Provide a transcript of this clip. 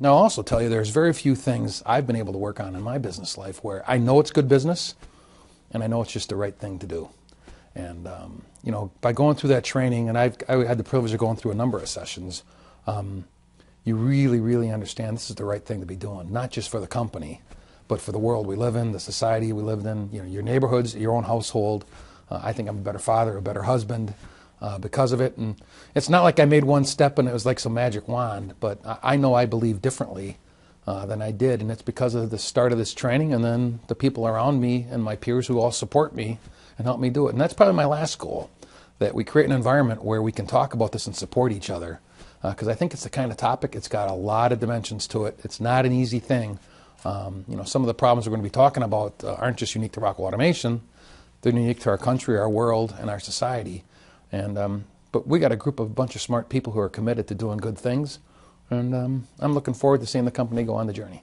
Now, I'll also tell you there's very few things I've been able to work on in my business life where I know it's good business and I know it's just the right thing to do. And, um, you know, by going through that training, and I've I had the privilege of going through a number of sessions, um, you really, really understand this is the right thing to be doing, not just for the company, but for the world we live in, the society we live in, you know, your neighborhoods, your own household, uh, I think I'm a better father, a better husband uh, because of it. And it's not like I made one step and it was like some magic wand, but I, I know I believe differently uh, than I did. And it's because of the start of this training and then the people around me and my peers who all support me and help me do it. And that's probably my last goal that we create an environment where we can talk about this and support each other because uh, I think it's the kind of topic, it's got a lot of dimensions to it. It's not an easy thing. Um, you know, some of the problems we're going to be talking about uh, aren't just unique to Rockwell Automation; they're unique to our country, our world, and our society. And um, but we got a group of a bunch of smart people who are committed to doing good things, and um, I'm looking forward to seeing the company go on the journey.